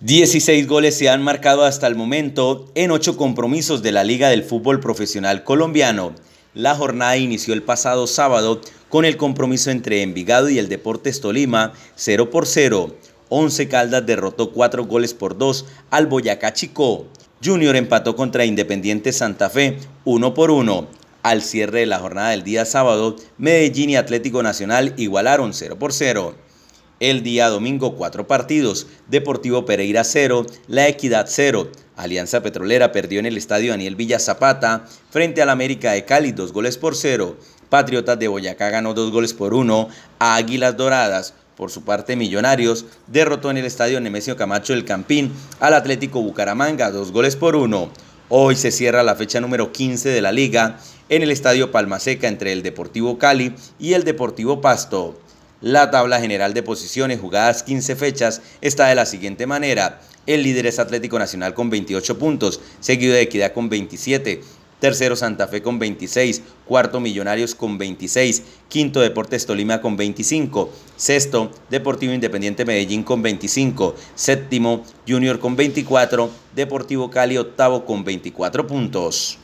16 goles se han marcado hasta el momento en 8 compromisos de la Liga del Fútbol Profesional Colombiano. La jornada inició el pasado sábado con el compromiso entre Envigado y el Deportes Tolima 0 por 0. 11 Caldas derrotó 4 goles por 2 al Boyacá Chicó. Junior empató contra Independiente Santa Fe 1 por 1. Al cierre de la jornada del día sábado, Medellín y Atlético Nacional igualaron 0 por 0. El día domingo, cuatro partidos. Deportivo Pereira 0, La Equidad 0. Alianza Petrolera perdió en el estadio Daniel Villa Zapata frente al América de Cali, dos goles por cero. Patriotas de Boyacá ganó dos goles por uno a Águilas Doradas. Por su parte, Millonarios derrotó en el estadio Nemesio Camacho el Campín al Atlético Bucaramanga, dos goles por uno. Hoy se cierra la fecha número 15 de la liga en el estadio Palmaseca entre el Deportivo Cali y el Deportivo Pasto. La tabla general de posiciones jugadas 15 fechas está de la siguiente manera. El líder es Atlético Nacional con 28 puntos, seguido de Equidad con 27, tercero Santa Fe con 26, cuarto Millonarios con 26, quinto Deportes Tolima con 25, sexto Deportivo Independiente Medellín con 25, séptimo Junior con 24, Deportivo Cali octavo con 24 puntos.